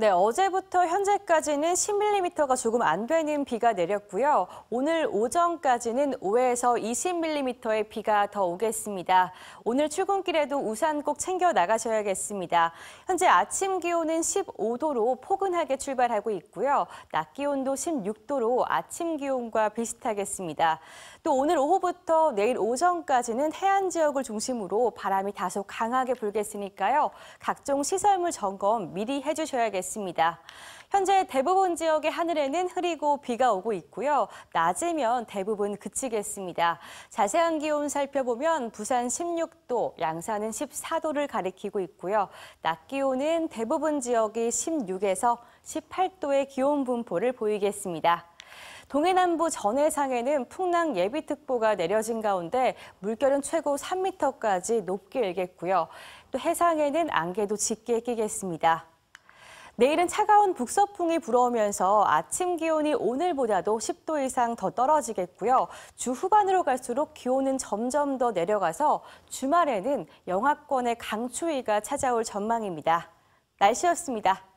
네, 어제부터 현재까지는 10mm가 조금 안 되는 비가 내렸고요. 오늘 오전까지는 5에서 20mm의 비가 더 오겠습니다. 오늘 출근길에도 우산 꼭 챙겨 나가셔야겠습니다. 현재 아침 기온은 15도로 포근하게 출발하고 있고요. 낮 기온도 16도로 아침 기온과 비슷하겠습니다. 또 오늘 오후부터 내일 오전까지는 해안 지역을 중심으로 바람이 다소 강하게 불겠으니까요. 각종 시설물 점검 미리 해주셔야겠습니다. 냈습니다. 현재 대부분 지역의 하늘에는 흐리고 비가 오고 있고요. 낮이면 대부분 그치겠습니다. 자세한 기온 살펴보면 부산 16도, 양산은 14도를 가리키고 있고요. 낮 기온은 대부분 지역이 16에서 18도의 기온 분포를 보이겠습니다. 동해남부 전해상에는 풍랑 예비특보가 내려진 가운데 물결은 최고 3m까지 높게 일겠고요. 또 해상에는 안개도 짙게 끼겠습니다. 내일은 차가운 북서풍이 불어오면서 아침 기온이 오늘보다도 10도 이상 더 떨어지겠고요. 주 후반으로 갈수록 기온은 점점 더 내려가서 주말에는 영하권의 강추위가 찾아올 전망입니다. 날씨였습니다.